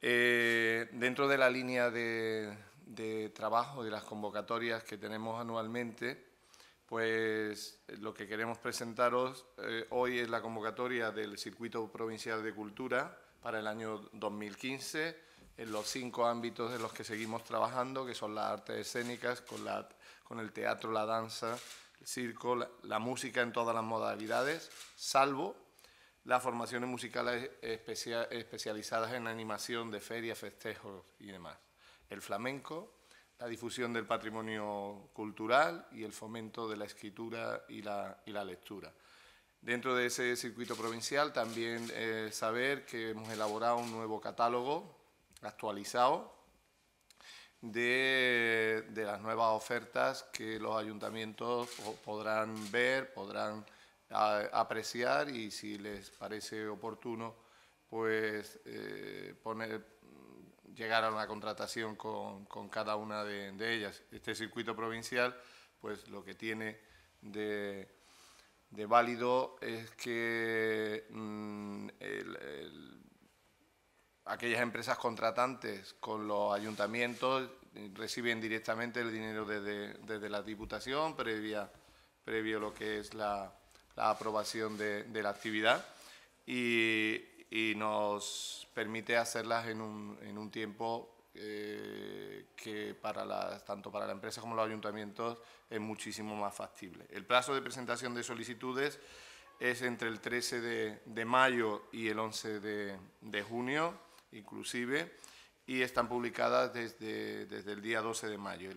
Eh, dentro de la línea de, trabajo, de las convocatorias que tenemos anualmente, pues eh, lo que queremos presentaros eh, hoy es la convocatoria del Circuito Provincial de Cultura para el año 2015, en los cinco ámbitos en los que seguimos trabajando, que son las artes escénicas, con, la, con el teatro, la danza, el circo, la música en todas las modalidades, salvo las formaciones musicales especializadas en animación de ferias, festejos y demás, el flamenco, la difusión del patrimonio cultural y el fomento de la escritura y la, y lectura. Dentro de ese circuito provincial también eh, saber que hemos elaborado un nuevo catálogo actualizado de, de, las nuevas ofertas que los ayuntamientos podrán ver, podrán apreciar y si les parece oportuno, pues eh, poner, llegar a una contratación con, cada una de, ellas. Este circuito provincial, pues lo que tiene de, válido es que mm, aquellas empresas contratantes con los ayuntamientos reciben directamente el dinero desde, la Diputación, previo previo lo que es la, la aprobación de, la actividad y, nos permite hacerlas en un, tiempo eh, que para las, tanto para la empresa como los ayuntamientos es muchísimo más factible. El plazo de presentación de solicitudes es entre el 13 de, mayo y el 11 de, junio, inclusive, y están publicadas desde, desde el día 12 de mayo.